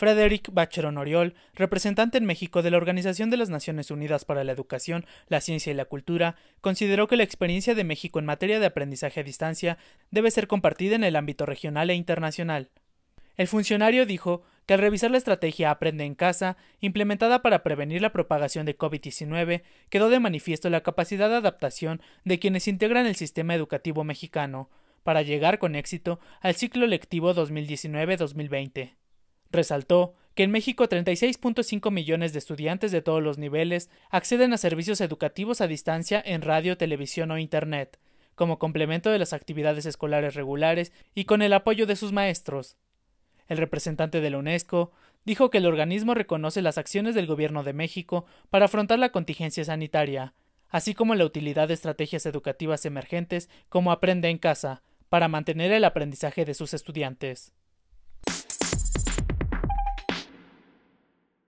Frederick Bacheron Oriol, representante en México de la Organización de las Naciones Unidas para la Educación, la Ciencia y la Cultura, consideró que la experiencia de México en materia de aprendizaje a distancia debe ser compartida en el ámbito regional e internacional. El funcionario dijo que al revisar la estrategia Aprende en casa, implementada para prevenir la propagación de COVID-19, quedó de manifiesto la capacidad de adaptación de quienes integran el sistema educativo mexicano, para llegar con éxito al ciclo lectivo 2019-2020. Resaltó que en México 36.5 millones de estudiantes de todos los niveles acceden a servicios educativos a distancia en radio, televisión o Internet, como complemento de las actividades escolares regulares y con el apoyo de sus maestros. El representante de la UNESCO dijo que el organismo reconoce las acciones del Gobierno de México para afrontar la contingencia sanitaria, así como la utilidad de estrategias educativas emergentes como Aprende en casa, para mantener el aprendizaje de sus estudiantes.